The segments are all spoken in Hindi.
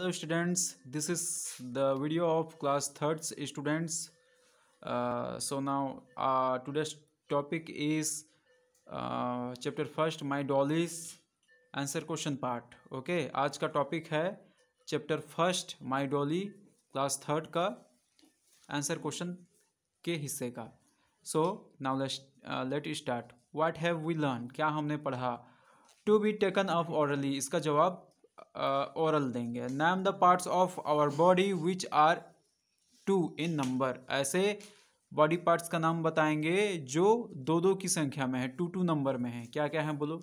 Hello students this is the video of class third students so now now topic is chapter first my dolly's answer question part okay आज का टॉपिक है chapter first my dolly class third का आंसर क्वेश्चन के हिस्से का so now let start what have we learn क्या हमने पढ़ा to be taken of orderly इसका जवाब ओरल uh, देंगे name the parts of our body which are two in number ऐसे बॉडी पार्ट्स का नाम बताएंगे जो दो दो की संख्या में है टू टू नंबर में है क्या क्या है बोलो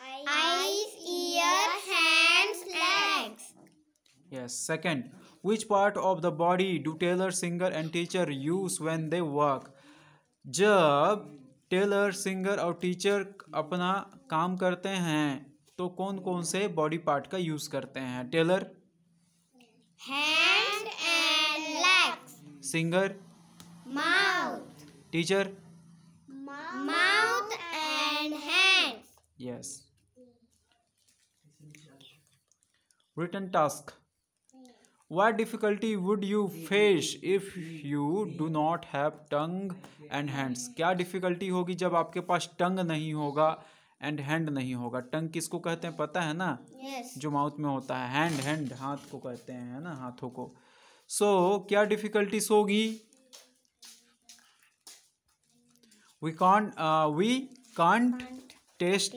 eyes ear hands legs yes second which part of the body do tailor singer and teacher use when they work जब टेलर सिंगर और टीचर अपना काम करते हैं तो कौन कौन से बॉडी पार्ट का यूज करते हैं tailor hand and legs singer mouth teacher mouth and hands yes written task what difficulty would you face if you do not have tongue and hands क्या difficulty होगी जब आपके पास टंग नहीं होगा एंड हैंड नहीं होगा टंग किसको कहते हैं पता है ना yes. जो माउथ में होता है हैंड हैंड हाथ को कहते हैं है ना हाथों को सो so, क्या डिफिकल्टीज होगी we can't we can't taste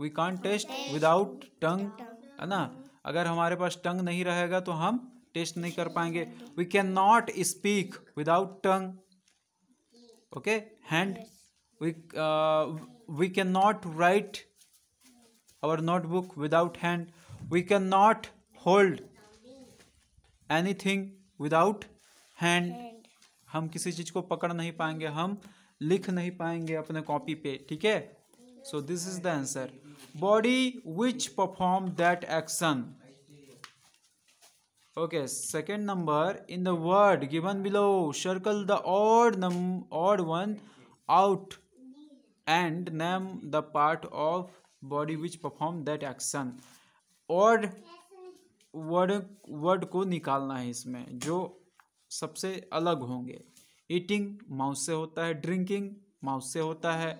we can't taste without tongue है ना mm-hmm. अगर हमारे पास टंग नहीं रहेगा तो हम टेस्ट नहीं कर पाएंगे we can not speak without tongue okay hand we we cannot write our notebook without hand we cannot hold anything without hand हम किसी चीज को पकड़ नहीं पाएंगे हम लिख नहीं पाएंगे अपने कॉपी पे ठीक है so this is the answer body which perform that action okay second number in the word given below circle the odd num odd one out and name the part of body which perform that action और वर्ड वर्ड को निकालना है इसमें जो सबसे अलग होंगे ईटिंग माउथ से होता है ड्रिंकिंग माउथ से होता है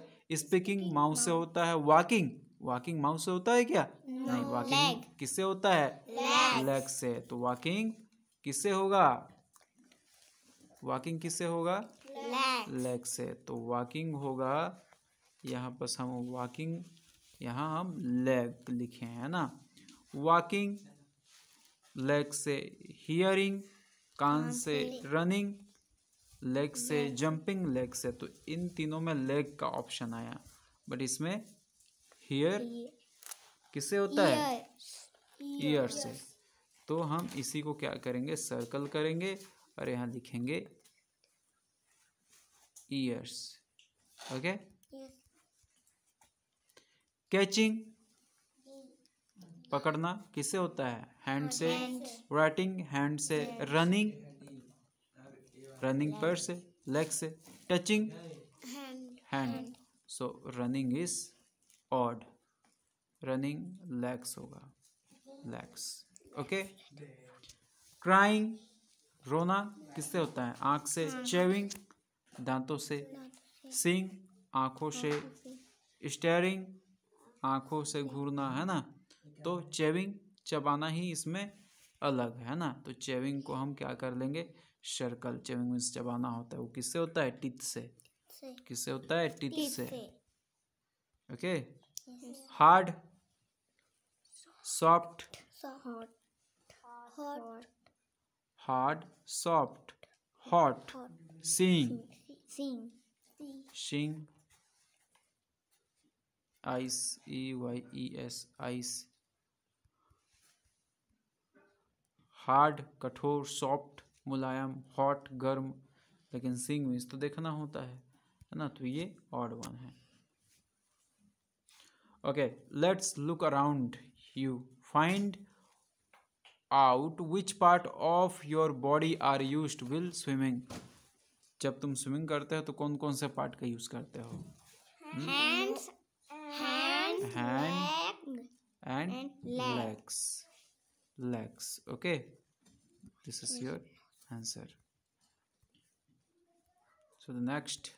स्पीकिंग माउथ से होता है वॉकिंग वॉकिंग माउथ से होता है क्या no. नहीं वॉकिंग किससे होता है लेग से तो वॉकिंग किससे होगा वॉकिंग किससे होगा लेग से तो वॉकिंग होगा यहाँ पर हम वॉकिंग यहाँ हम लेग लिखे हैं ना वॉकिंग लेग से हियरिंग कान हाँ, से रनिंग लेग से जंपिंग लेग से तो इन तीनों में लेग का ऑप्शन आया बट इसमें हियर किससे होता है ईयर से तो हम इसी को क्या करेंगे सर्कल करेंगे और यहाँ लिखेंगे ईयर्स ओके okay? कैचिंग पकड़ना किससे होता है हाँ, हैंड से राइटिंग हैंड से रनिंग रनिंग पैर से लेग से touching hand so running is odd running legs होगा लेग्स ओके क्राइंग रोना किससे होता है आंख से हाँ। चेविंग दांतों से सिंग आंखों से स्टेयरिंग आँखों से घूरना है ना तो चेविंग चबाना ही इसमें अलग है ना तो चेविंग को हम क्या कर लेंगे शर्कल चेविंग मीन्स चबाना होता है वो किससे होता है टिथ से किससे होता है टिथ से okay hard soft hard soft hot sing sing eyes E Y E S eyes hard कठोर सॉफ्ट मुलायम हॉट गर्म लेकिन सिंग मीन्स तो देखना होता है है ना तो ये ऑड वन है okay let's look around you find out which part of your body are use will swimming जब तुम स्विमिंग करते हो तो कौन कौन से पार्ट का यूज करते हो hands hands, hand, leg, and, and legs. Legs. Okay. This is your answer. So the next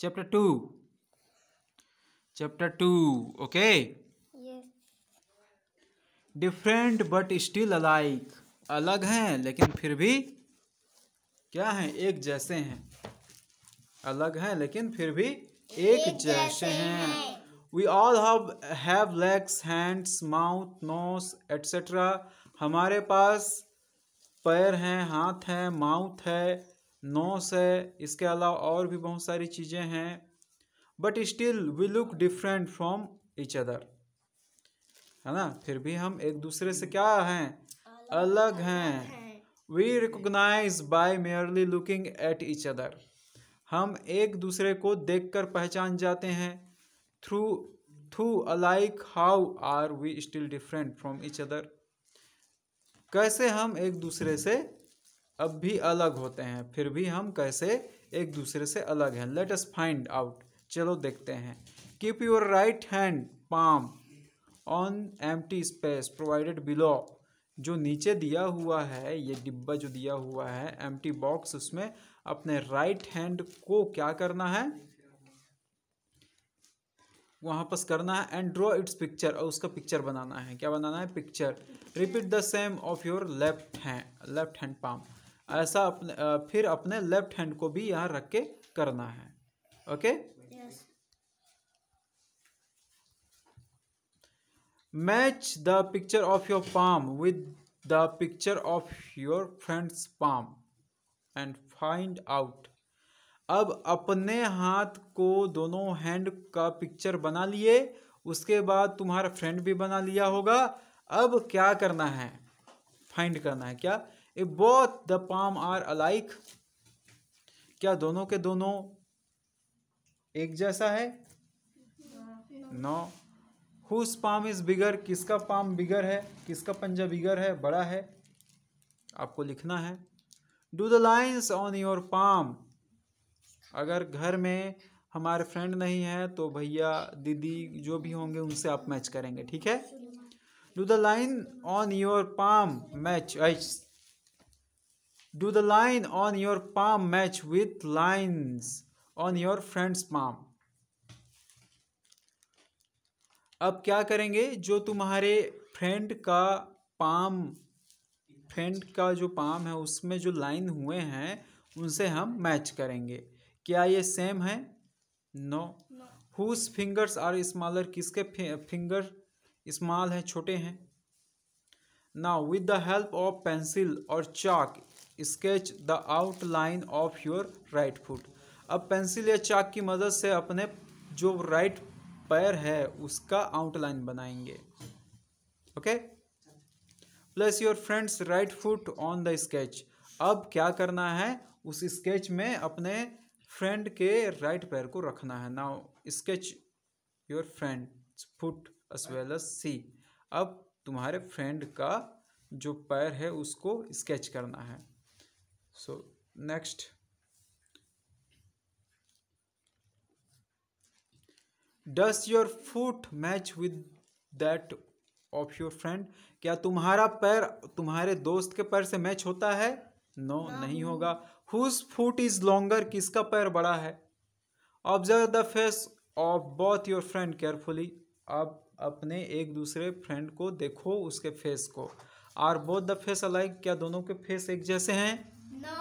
chapter 2 chapter 2 okay yes different but still alike अलग हैं लेकिन फिर भी क्या हैं एक जैसे हैं अलग हैं लेकिन फिर भी एक जैसे हैं we all have have legs hands mouth nose etcetera हमारे पास पैर हैं हाथ हैं माउथ है नोस है इसके अलावा और भी बहुत सारी चीज़ें हैं but still we look different from each other है ना फिर भी हम एक दूसरे से क्या हैं अलग हैं we recognise by merely looking at each other हम एक दूसरे को देखकर पहचान जाते हैं through through alike how are we still different from each other कैसे हम एक दूसरे से अब भी अलग होते हैं फिर भी हम कैसे एक दूसरे से अलग हैं लेट अस फाइंड आउट चलो देखते हैं keep your right hand palm on empty space provided below जो नीचे दिया हुआ है ये डिब्बा जो दिया हुआ है एम टी बॉक्स उसमें अपने राइट हैंड को क्या करना है वहां पर करना है एंड ड्रॉ इट्स पिक्चर और उसका पिक्चर बनाना है क्या बनाना है picture repeat the same of your left hand left hand palm ऐसा अपने फिर अपने लेफ्ट हैंड को भी यहाँ रख के करना है okay match the picture of your palm with the picture of your friend's palm and find out अब अपने हाथ को दोनों हैंड का पिक्चर बना लिए उसके बाद तुम्हारा फ्रेंड भी बना लिया होगा अब क्या करना है फाइंड करना है क्या a both the palm are alike क्या दोनों के दोनों एक जैसा है no whose palm is bigger किसका पाम बिगर है किसका पंजा बिगर है बड़ा है आपको लिखना है do the lines on your palm अगर घर में हमारे फ्रेंड नहीं है तो भैया दीदी जो भी होंगे उनसे आप मैच करेंगे ठीक है do the line on your palm match do the line on your palm match with lines on your friend's palm अब क्या करेंगे जो तुम्हारे फ्रेंड का पाम फ्रेंड का जो पाम है उसमें जो लाइन हुए हैं उनसे हम मैच करेंगे क्या ये सेम है no whose fingers are smaller किसके फिंगर स्मॉल हैं छोटे हैं ना with the help of pencil और chalk sketch the outline of your right foot अब पेंसिल या चाक की मदद से अपने जो राइट पैर है उसका आउटलाइन बनाएंगे okay okay? Place your friend's right foot on the sketch अब क्या करना है उस स्केच में अपने फ्रेंड के राइट पैर को रखना है now sketch your friend foot as well as see अब तुम्हारे फ्रेंड का जो पैर है उसको स्केच करना है so next does your foot match with that of your friend क्या तुम्हारा पैर तुम्हारे दोस्त के पैर से मैच होता है नो no, नहीं होगा हुज फुट इज लॉन्गर किसका पैर बड़ा है observe the face of both your friend carefully अब अपने एक दूसरे फ्रेंड को देखो उसके फेस को are both the face alike क्या दोनों के फेस एक जैसे हैं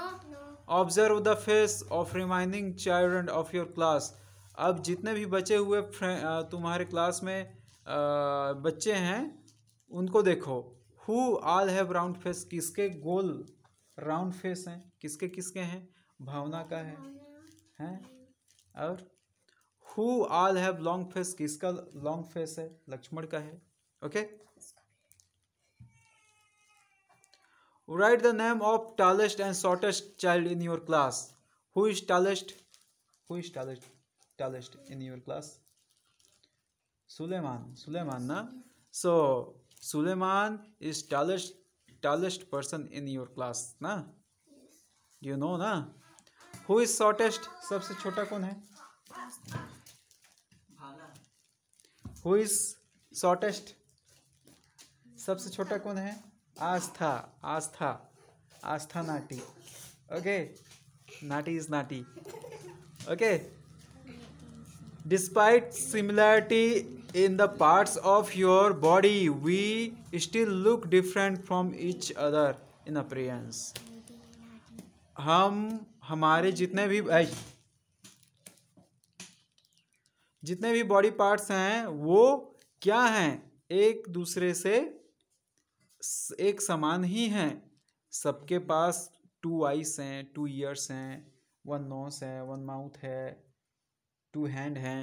observe the face of reminding child of your class अब जितने भी बचे हुए तुम्हारे क्लास में बच्चे हैं उनको देखो who all have round face किसके गोल राउंड फेस हैं किसके किसके हैं भावना का है हैं और who all have long face किसका लॉन्ग फेस है लक्ष्मण का है okay write the name of tallest and shortest child in your class who is tallest who is tallest tallest in your class Suleman Suleman ना so Suleman is tallest tallest person in your class ना यू नो ना हु इज शॉर्टेस्ट सबसे छोटा कौन है हु इज शॉर्टेस्ट सबसे छोटा कौन है आस्था आस्था आस्था नाटी ओके नाटी इज नाटी okay Despite similarity in the parts of your body, we still look different from each other in appearance. हम हमारे जितने भी जितने भी बॉडी पार्ट्स हैं वो क्या हैं एक दूसरे से एक समान ही हैं सबके पास टू आइस हैं टू ईयर्स हैं वन नोस है वन माउथ है टू हैंड हैं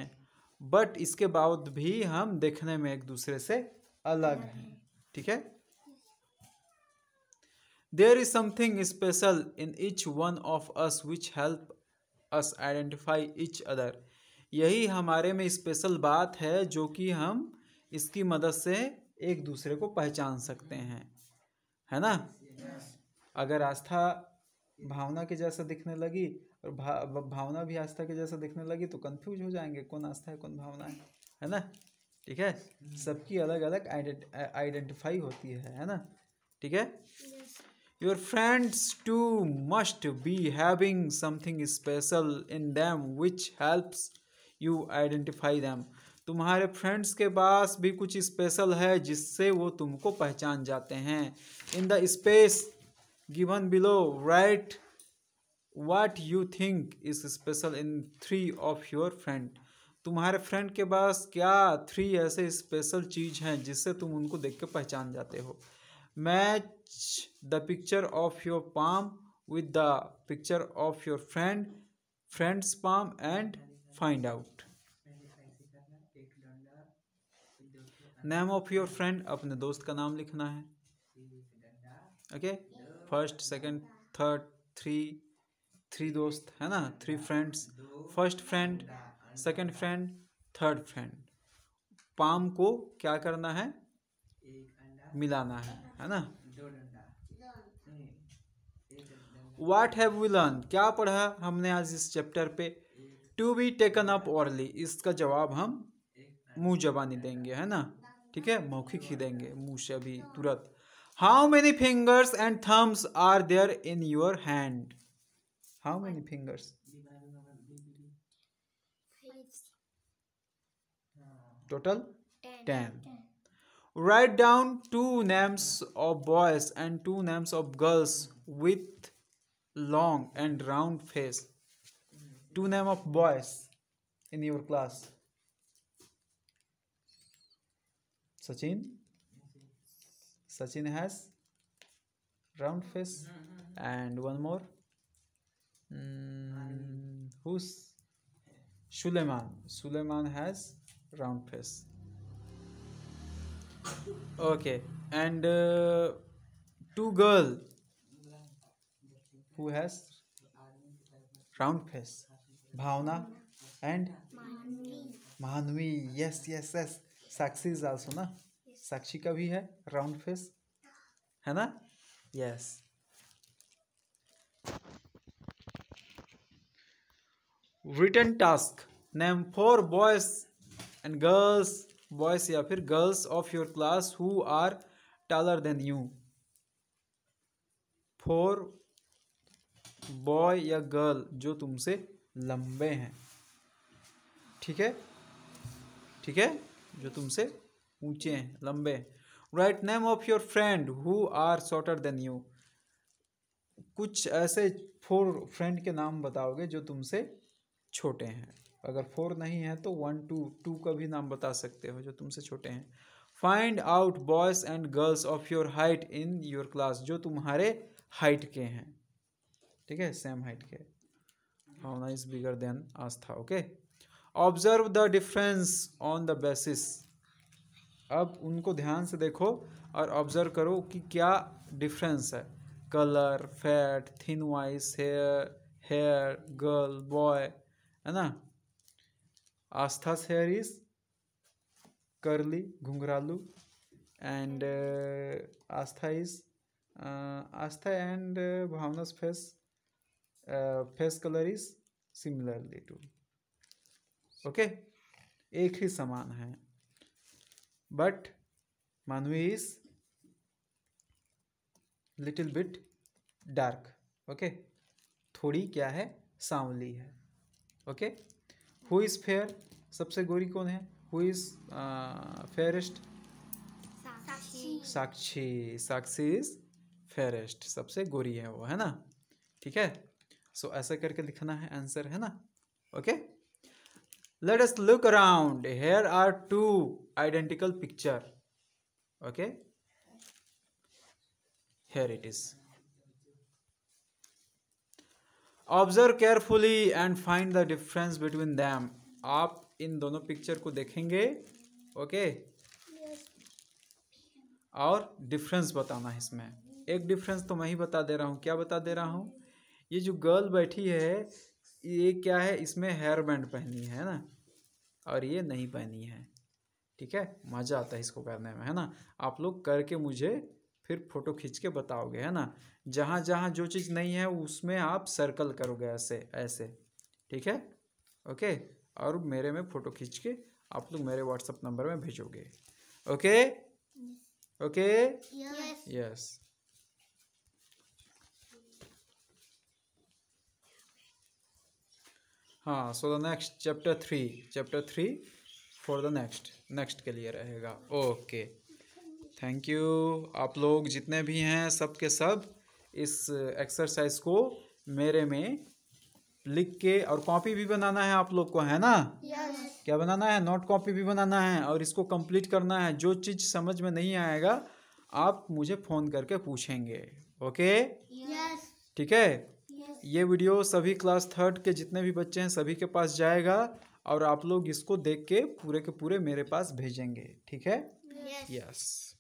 बट इसके बावजूद भी हम देखने में एक दूसरे से अलग हैं ठीक है there is something special in each one of us which help us identify each other यही हमारे में स्पेशल बात है जो कि हम इसकी मदद से एक दूसरे को पहचान सकते हैं है ना अगर आस्था भावना के जैसा दिखने लगी और भा, भावना भी आस्था के जैसा दिखने लगी तो कंफ्यूज हो जाएंगे कौन आस्था है कौन भावना है है ना ठीक है हम्म। सबकी अलग अलग आइडेंटिफाई होती है है ना ठीक है your friends too must be having something special in them which helps you identify them तुम्हारे फ्रेंड्स के पास भी कुछ स्पेशल है जिससे वो तुमको पहचान जाते हैं in the space given below write what you think is special in three of your friend तुम्हारे फ्रेंड के पास क्या थ्री ऐसे स्पेशल चीज़ हैं जिससे तुम उनको देख के पहचान जाते हो match the picture of your palm with the picture of your friend friend's palm and find out name of your friend अपने दोस्त का नाम लिखना है okay first second third three three दोस्त है ना three friends first friend second friend third friend palm को क्या करना है मिलाना है है ना वाट हैव वी लर्न क्या पढ़ा हमने आज इस चैप्टर पे to be taken up orally इसका जवाब हम मुंह जबानी देंगे है ना ठीक है मौखिक ही देंगे मुंह से अभी तुरंत how many fingers and thumbs are there in your hand How many fingers? Total? Ten. Write down two names of boys and two names of girls with long and round face. Two name of boys in your class. Sachin? Sachin has round face mm-hmm. and one more who's Suleiman? Suleiman has round face. Okay, and uh, two girl who has round face, Bhavna and Manvi, Yes, yes, yes. Sakshi is also na. Sakshi ka bhi hai round face, hai na? Yes. Written task name four boys and girls boys या फिर girls of your class who are taller than you four boy या गर्ल जो तुमसे लंबे हैं ठीक है ठीक है जो तुमसे ऊंचे हैं लंबे write name of your friend who are shorter than you कुछ ऐसे फोर फ्रेंड के नाम बताओगे जो तुमसे छोटे हैं अगर फोर नहीं है तो वन टू टू का भी नाम बता सकते हो जो तुमसे छोटे हैं find out boys and girls of your height in your class जो तुम्हारे हाइट के हैं ठीक है सेम हाइट के Bhavna is bigger than Astha okay observe the difference on the basis अब उनको ध्यान से देखो और ऑब्जर्व करो कि क्या डिफरेंस है colour fat thin voice hair hair girl boy है ना आस्था हेयर इज करली घुंघरालू and uh, Astha is uh, Astha and uh, Bhavna's face face colour is similarly to okay एक ही समान है but Manvi is little bit dark okay थोड़ी क्या है सांवली है ओके हु इज़ फेयर सबसे गोरी कौन है who is fairest Sakshi Sakshi is fairest सबसे गोरी है वो है ना ठीक है सो so, ऐसा करके लिखना है आंसर है ना okay let us look around here are two identical picture okay here it is observe carefully and find the difference between them आप इन दोनों पिक्चर को देखेंगे ओके और डिफरेंस बताना है इसमें एक डिफरेंस तो मैं ही बता दे रहा हूँ क्या बता दे रहा हूँ ये जो गर्ल बैठी है ये क्या है इसमें हेयर बैंड पहनी है ना और ये नहीं पहनी है ठीक है मज़ा आता है इसको करने में है ना आप लोग करके मुझे फिर फ़ोटो खींच के बताओगे है ना जहाँ जहाँ जो चीज़ नहीं है उसमें आप सर्कल करोगे ऐसे ऐसे ठीक है ओके और मेरे में फ़ोटो खींच के आप लोग मेरे व्हाट्सअप नंबर में भेजोगे ओके ओके यस हाँ so the next chapter three chapter three for the next next के लिए रहेगा ओके okay. थैंक यू आप लोग जितने भी हैं सब के सब इस एक्सरसाइज को मेरे में लिख के और कॉपी भी बनाना है आप लोग को है ना yes. क्या बनाना है नोट कॉपी भी बनाना है और इसको कंप्लीट करना है जो चीज़ समझ में नहीं आएगा आप मुझे फ़ोन करके पूछेंगे ओके yes. ठीक है yes. ये वीडियो सभी क्लास थर्ड के जितने भी बच्चे हैं सभी के पास जाएगा और आप लोग इसको देख के पूरे के पूरे मेरे पास भेजेंगे ठीक है यस yes. yes.